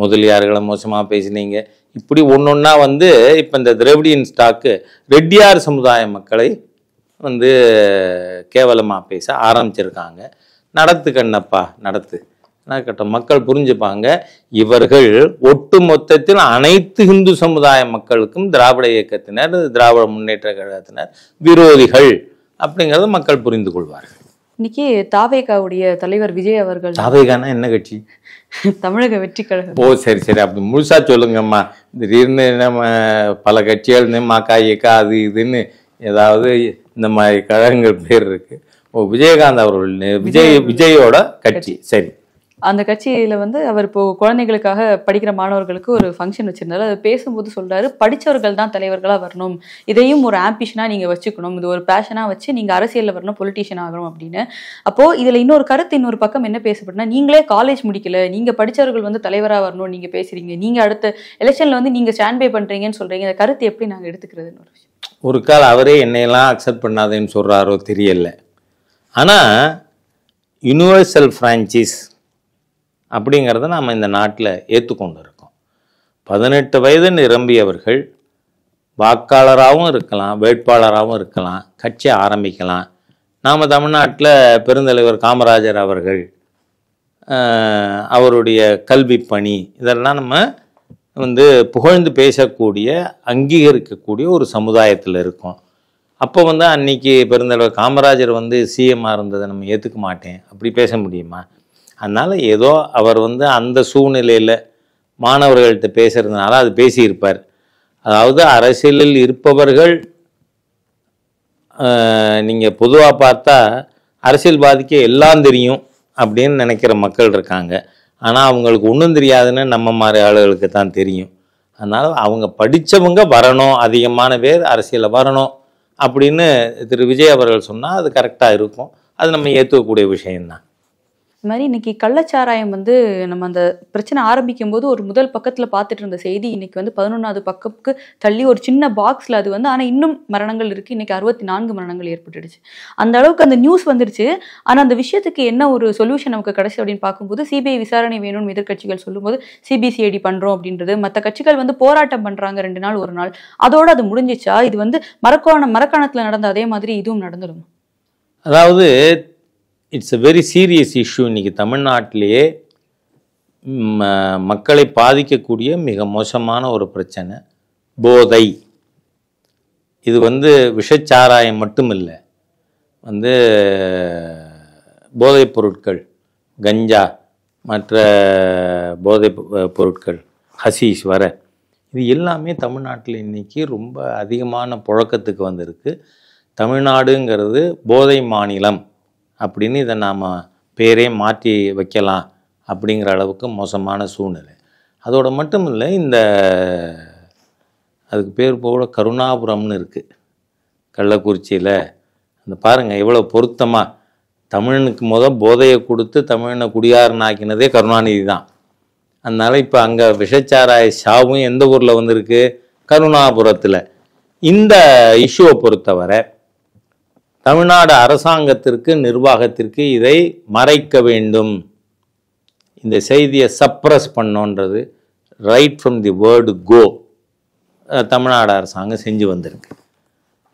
முதலியார்களை மோசமாக பேசினீங்க இப்படி ஒன்று ஒன்றா வந்து இப்போ இந்த திராவிடியன் ஸ்டாக்கு ரெட்டியார் சமுதாய மக்களை வந்து கேவலமாக பேச ஆரம்பிச்சிருக்காங்க நடத்து கண்ணப்பா நடத்து இருக்கட்டும் மக்கள் புரிஞ்சுப்பாங்க இவர்கள் ஒட்டு மொத்தத்தில் அனைத்து இந்து சமுதாய மக்களுக்கும் திராவிட இயக்கத்தினர் திராவிட முன்னேற்ற கழகத்தினர் விரோதிகள் அப்படிங்கிறத மக்கள் புரிந்து கொள்வார்கள் இன்னைக்கு தாவேகாவுடைய தலைவர் விஜய் அவர்கள் தாவேகானா என்ன கட்சி தமிழக வெற்றி கழகம் ஓ சரி சரி அப்படி முழுசா சொல்லுங்கம்மா திடீர்னு நம்ம பல கட்சிகள் மாக்கா இயக்கா அது இதுன்னு ஏதாவது இந்த மாதிரி கழகங்கள் பேர் இருக்கு ஓ விஜயகாந்த் அவர்கள் விஜய் விஜயோட கட்சி சரி அந்த கட்சியில் வந்து அவர் இப்போ குழந்தைகளுக்காக படிக்கிற மாணவர்களுக்கு ஒரு ஃபங்க்ஷன் வச்சிருந்தாரு அது பேசும்போது சொல்றாரு படித்தவர்கள் தான் தலைவர்களாக வரணும் இதையும் ஒரு ஆம்பிஷனாக நீங்கள் வச்சுக்கணும் இது ஒரு பேஷனாக வச்சு நீங்கள் அரசியலில் வரணும் பொலிட்டீஷியன் ஆகணும் அப்படின்னு அப்போது இதில் இன்னொரு கருத்து இன்னொரு பக்கம் என்ன பேசப்படுனா நீங்களே காலேஜ் முடிக்கல நீங்கள் படித்தவர்கள் வந்து தலைவராக வரணும் நீங்கள் பேசுகிறீங்க நீங்கள் அடுத்த எலெக்ஷனில் வந்து நீங்கள் ஸ்டாண்ட் பை பண்ணுறீங்கன்னு சொல்கிறீங்க அந்த கருத்து எப்படி நாங்கள் எடுத்துக்கிறதுன்னு ஒரு விஷயம் ஒரு கால் அவரே என்னையெல்லாம் அக்செப்ட் பண்ணாதேன்னு சொல்கிறாரோ தெரியல ஆனால் யூனிவர்சல் ஃப்ரான்ச்சைஸ் அப்படிங்கிறத நாம் இந்த நாட்டில் ஏற்றுக்கொண்டு இருக்கோம் பதினெட்டு வயது நிரம்பியவர்கள் வாக்காளராகவும் இருக்கலாம் வேட்பாளராகவும் இருக்கலாம் கட்சி ஆரம்பிக்கலாம் நாம் தமிழ்நாட்டில் பெருந்தலைவர் காமராஜர் அவர்கள் அவருடைய கல்வி பணி இதெல்லாம் நம்ம வந்து புகழ்ந்து பேசக்கூடிய அங்கீகரிக்கக்கூடிய ஒரு சமுதாயத்தில் இருக்கோம் அப்போ வந்து அன்னைக்கு பெருந்தலைவர் காமராஜர் வந்து சிஎம்மாக இருந்ததை நம்ம ஏற்றுக்க மாட்டேன் அப்படி பேச முடியுமா அதனால் ஏதோ அவர் வந்து அந்த சூழ்நிலையில் மாணவர்கள்ட்ட பேசுகிறதுனால அது பேசியிருப்பார் அதாவது அரசியலில் இருப்பவர்கள் நீங்கள் பொதுவாக பார்த்தா பாதிக்க எல்லாம் தெரியும் அப்படின்னு நினைக்கிற மக்கள் இருக்காங்க ஆனால் அவங்களுக்கு ஒன்றும் தெரியாதுன்னு நம்ம மாதிரி ஆளுகளுக்கு தான் தெரியும் அதனால் அவங்க படித்தவங்க வரணும் அதிகமான பேர் அரசியலில் வரணும் அப்படின்னு திரு விஜய் அவர்கள் சொன்னால் அது கரெக்டாக இருக்கும் அது நம்ம ஏற்றுக்கக்கூடிய விஷயந்தான் இது மாதிரி இன்னைக்கு கள்ளச்சாராயம் வந்து நம்ம அந்த பிரச்சனை ஆரம்பிக்கும் போது ஒரு முதல் பக்கத்தில் பார்த்துட்டு இருந்த செய்தி இன்னைக்கு வந்து பதினொன்றாவது பக்கத்துக்கு தள்ளி ஒரு சின்ன பாக்ஸில் அது வந்து ஆனால் இன்னும் மரணங்கள் இருக்குது இன்னைக்கு அறுபத்தி நான்கு மரணங்கள் ஏற்பட்டுடுச்சு அந்த அளவுக்கு அந்த நியூஸ் வந்துருச்சு ஆனால் அந்த விஷயத்துக்கு என்ன ஒரு சொல்யூஷன் நமக்கு கிடைச்சி அப்படின்னு பார்க்கும்போது சிபிஐ விசாரணை வேணும்னு எதிர்கட்சிகள் சொல்லும்போது சிபிசிஐடி பண்ணுறோம் அப்படின்றது மற்ற கட்சிகள் வந்து போராட்டம் பண்ணுறாங்க ரெண்டு நாள் ஒரு நாள் அதோடு அது முடிஞ்சிச்சா இது வந்து மரக்கோணம் மரக்காணத்தில் நடந்த அதே மாதிரி இதுவும் நடந்துடும் அதாவது it's a very serious issue இன்றைக்கி தமிழ்நாட்டிலேயே மக்களை பாதிக்கக்கூடிய மிக மோசமான ஒரு பிரச்சனை போதை இது வந்து விஷச்சாராயம் மட்டும் இல்லை வந்து போதைப் பொருட்கள் கஞ்சா மற்ற போதை பொருட்கள் ஹசீஸ் வர இது எல்லாமே தமிழ்நாட்டில் இன்றைக்கி ரொம்ப அதிகமான புழக்கத்துக்கு வந்திருக்கு தமிழ்நாடுங்கிறது போதை மாநிலம் அப்படின்னு இதை நாம் பேரே மாற்றி வைக்கலாம் அப்படிங்கிற அளவுக்கு மோசமான சூழ்நிலை அதோடு மட்டும் இல்லை இந்த அதுக்கு பேர் போல கருணாபுரம்னு இருக்குது கள்ளக்குறிச்சியில் அந்த பாருங்கள் எவ்வளோ பொருத்தமாக தமிழனுக்கு முத போதையை கொடுத்து தமிழனை குடியாரன் ஆக்கினதே கருணாநிதி தான் அதனால் இப்போ அங்கே விஷச்சாராய சாவும் எந்த ஊரில் வந்திருக்கு கருணாபுரத்தில் இந்த இஷ்யூவை பொறுத்தவரை தமிழ்நாடு அரசாங்கத்திற்கு நிர்வாகத்திற்கு இதை மறைக்க வேண்டும் இந்த செய்தியை சப்ரஸ் பண்ணோன்றது right from the word go தமிழ்நாடு அரசாங்கம் செஞ்சு வந்திருக்கு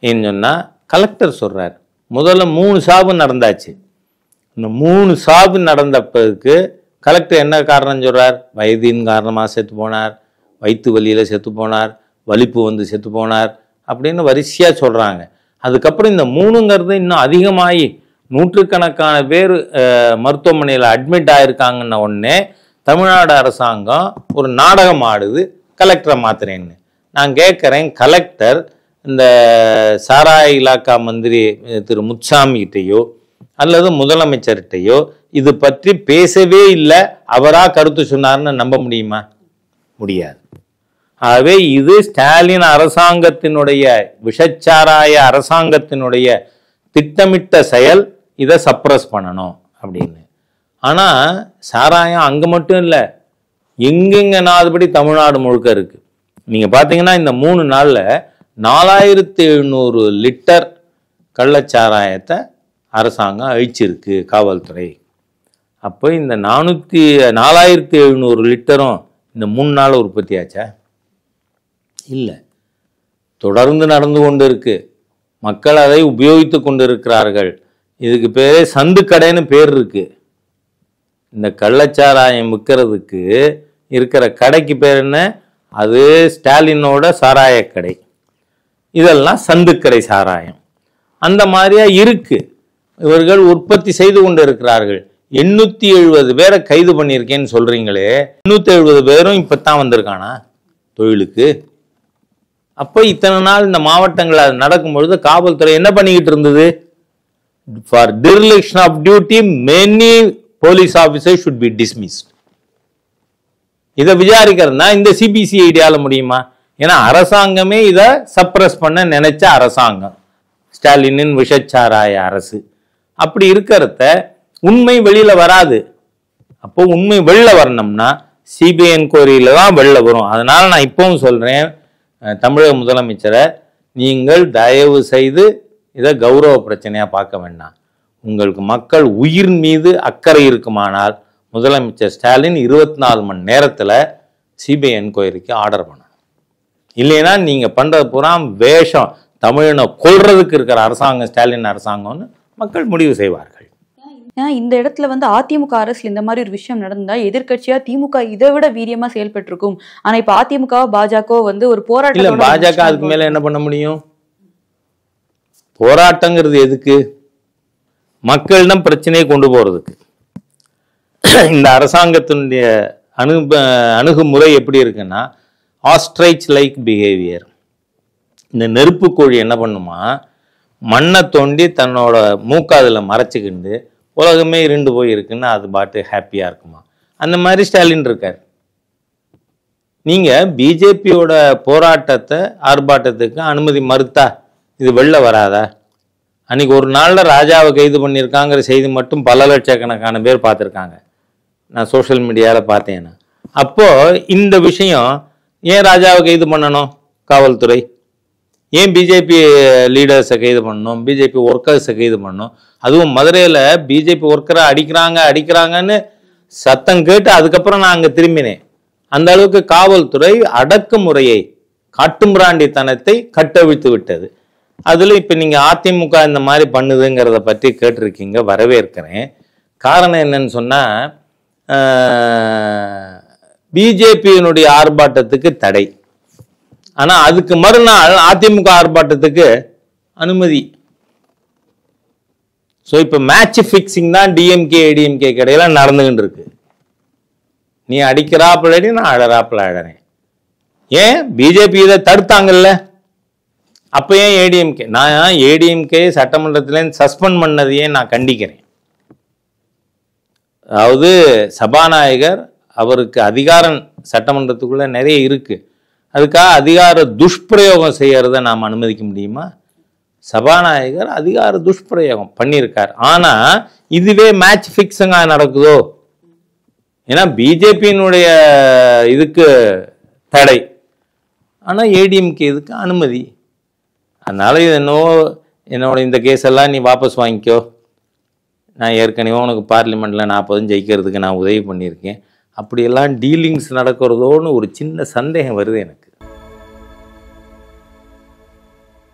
ஏன்னு சொன்னால் கலெக்டர் சொல்கிறார் முதல்ல மூணு சாவு நடந்தாச்சு இந்த மூணு சாவு நடந்தப்பதுக்கு கலெக்டர் என்ன காரணம் சொல்கிறார் வயதின் காரணமாக செத்து போனார் வயிற்று வலியில் செத்து போனார் வலிப்பு வந்து செத்து போனார் அப்படின்னு வரிசையாக சொல்கிறாங்க அதுக்கப்புறம் இந்த மூணுங்கிறது இன்னும் அதிகமாகி நூற்றுக்கணக்கான பேர் மருத்துவமனையில் அட்மிட் ஆகியிருக்காங்கன்ன உடனே தமிழ்நாடு அரசாங்கம் ஒரு நாடகம் ஆடுது கலெக்டரை மாத்துறேன்னு நான் கேட்குறேன் கலெக்டர் இந்த சாராய இலாக்கா மந்திரி திரு முத்துசாமிகிட்டையோ அல்லது முதலமைச்சர்கிட்டையோ இது பற்றி பேசவே இல்லை அவராக கருத்து சொன்னார்னு நம்ப முடியுமா முடியாது ஆகவே இது ஸ்டாலின் அரசாங்கத்தினுடைய விஷச்சாராய அரசாங்கத்தினுடைய திட்டமிட்ட செயல் இதை சப்ரஸ் பண்ணணும் அப்படின்னு ஆனால் சாராயம் அங்கே மட்டும் இல்லை எங்கெங்க நாதுபடி தமிழ்நாடு முழுக்க இருக்குது நீங்கள் பார்த்தீங்கன்னா இந்த மூணு நாளில் நாலாயிரத்தி எழுநூறு லிட்டர் கள்ளச்சாராயத்தை அரசாங்கம் அழிச்சிருக்கு காவல்துறை அப்போ இந்த நானூற்றி நாலாயிரத்தி எழுநூறு லிட்டரும் இந்த மூணு நாள் உற்பத்தி ஆச்சா இல்லை தொடர்ந்து நடந்து கொண்டு இருக்கு மக்கள் அதை உபயோகித்து கொண்டு இருக்கிறார்கள் இதுக்கு பேரே சந்து கடைன்னு பேர் இருக்கு இந்த கள்ளச்சாராயம் விற்கிறதுக்கு இருக்கிற கடைக்கு பேர் என்ன அது ஸ்டாலினோட சாராய கடை இதெல்லாம் சந்துக்கடை சாராயம் அந்த மாதிரியா இருக்கு இவர்கள் உற்பத்தி செய்து கொண்டு இருக்கிறார்கள் எண்ணூத்தி எழுபது பேரை கைது பண்ணியிருக்கேன்னு சொல்றீங்களே எண்ணூத்தி எழுபது பேரும் இப்பத்தான் வந்திருக்கானா தொழிலுக்கு அப்போ இத்தனை நாள் இந்த மாவட்டங்கள் அது நடக்கும்பொழுது காவல்துறை என்ன பண்ணிக்கிட்டு இருந்தது for dereliction of duty many police officer should be dismissed இதை விசாரிக்கிறதுனா இந்த சிபிசிஐடியால முடியுமா ஏன்னா அரசாங்கமே இதை சப்ரஸ் பண்ண நினைச்ச அரசாங்கம் ஸ்டாலினின் விஷச்சாராய அரசு அப்படி இருக்கிறத உண்மை வெளியில வராது அப்போ உண்மை வெளில வரணும்னா சிபிஐ என்கொயரியில தான் வெளில வரும் அதனால நான் இப்பவும் சொல்றேன் தமிழக முதலமைச்சரை நீங்கள் தயவு செய்து இதை கௌரவ பிரச்சனையாக பார்க்க வேண்டாம் உங்களுக்கு மக்கள் உயிர் மீது அக்கறை இருக்குமானால் முதலமைச்சர் ஸ்டாலின் இருபத்தி நாலு மணி நேரத்தில் சிபிஐ என்கொயரிக்கு ஆர்டர் பண்ணணும் இல்லைன்னா நீங்கள் பண்ணுறது பூரா வேஷம் தமிழனை கொள்றதுக்கு இருக்கிற அரசாங்கம் ஸ்டாலின் அரசாங்கம்னு மக்கள் முடிவு செய்வார்கள் ஏன்னா இந்த இடத்துல வந்து அதிமுக அரசுல இந்த மாதிரி ஒரு விஷயம் நடந்தா எதிர்கட்சியா திமுக இதை விட வீரியமா இருக்கும் ஆனா இப்ப அதிமுக பாஜக வந்து ஒரு போராட்டம் பாஜக அதுக்கு மேல என்ன பண்ண முடியும் போராட்டங்கிறது எதுக்கு மக்களிடம் பிரச்சனையை கொண்டு போறதுக்கு இந்த அரசாங்கத்தினுடைய அணு அணுகுமுறை எப்படி இருக்குன்னா ஆஸ்ட்ரைச் லைக் பிஹேவியர் இந்த நெருப்புக்கோழி என்ன பண்ணுமா மண்ணை தோண்டி தன்னோட மூக்காதில் மறைச்சிக்கிண்டு உலகமே இருண்டு போய் இருக்குன்னா அது பாட்டு ஹாப்பியாக இருக்குமா அந்த மாதிரி ஸ்டாலின் இருக்கார் நீங்கள் பிஜேபியோட போராட்டத்தை ஆர்ப்பாட்டத்துக்கு அனுமதி மறுத்தா இது வெளில வராதா அன்றைக்கி ஒரு நாளில் ராஜாவை கைது பண்ணியிருக்காங்கிற செய்தி மட்டும் பல லட்சக்கணக்கான பேர் பார்த்துருக்காங்க நான் சோஷியல் மீடியாவில் பார்த்தேன் அப்போது இந்த விஷயம் ஏன் ராஜாவை கைது பண்ணணும் காவல்துறை ஏன் பிஜேபி லீடர்ஸை கைது பண்ணணும் பிஜேபி ஒர்க்கர்ஸை கைது பண்ணணும் அதுவும் மதுரையில் பிஜேபி ஒர்க்கரை அடிக்கிறாங்க அடிக்கிறாங்கன்னு சத்தம் கேட்டு அதுக்கப்புறம் நான் அங்கே திரும்பினேன் அந்த அளவுக்கு காவல்துறை அடக்குமுறையை காட்டும்பிராண்டித்தனத்தை கட்டவிழ்த்து விட்டது அதில் இப்போ நீங்கள் அதிமுக இந்த மாதிரி பண்ணுதுங்கிறத பற்றி கேட்டிருக்கீங்க வரவேற்கிறேன் காரணம் என்னன்னு சொன்னால் பிஜேபியினுடைய ஆர்ப்பாட்டத்துக்கு தடை ஆனா அதுக்கு மறுநாள் அதிமுக ஆர்ப்பாட்டத்துக்கு அனுமதி ஸோ இப்போ மேட்ச் ஃபிக்ஸிங் தான் டிஎம்கே ஏடிஎம்கே கடையில நடந்துகிட்டு இருக்கு நீ அடிக்கிறாப்பில் அடி நான் அழறாப்பில் அழறேன் ஏன் பிஜேபி இதை தடுத்தாங்கல்ல அப்போ ஏன் ஏடிஎம்கே நான் ஏடிஎம்கே சட்டமன்றத்திலேருந்து சஸ்பெண்ட் பண்ணதையே நான் கண்டிக்கிறேன் அதாவது சபாநாயகர் அவருக்கு அதிகாரம் சட்டமன்றத்துக்குள்ளே நிறைய இருக்குது அதுக்காக அதிகார துஷ்பிரயோகம் செய்கிறத நாம் அனுமதிக்க முடியுமா சபாநாயகர் அதிகார துஷ்பிரயோகம் பண்ணியிருக்கார் ஆனால் இதுவே மேட்ச் ஃபிக்ஸுங்க நடக்குதோ ஏன்னா பிஜேபியினுடைய இதுக்கு தடை ஆனால் ஏடிஎம்கே இதுக்கு அனுமதி அதனால் இது என்னவோ என்னோட இந்த கேஸ் எல்லாம் நீ வாபஸ் வாங்கிக்கோ நான் ஏற்கனவே உனக்கு பார்லிமெண்ட்டில் நாற்பதும் ஜெயிக்கிறதுக்கு நான் உதவி பண்ணியிருக்கேன் அப்படியெல்லாம் டீலிங்ஸ் நடக்கிறதோன்னு ஒரு சின்ன சந்தேகம் வருது எனக்கு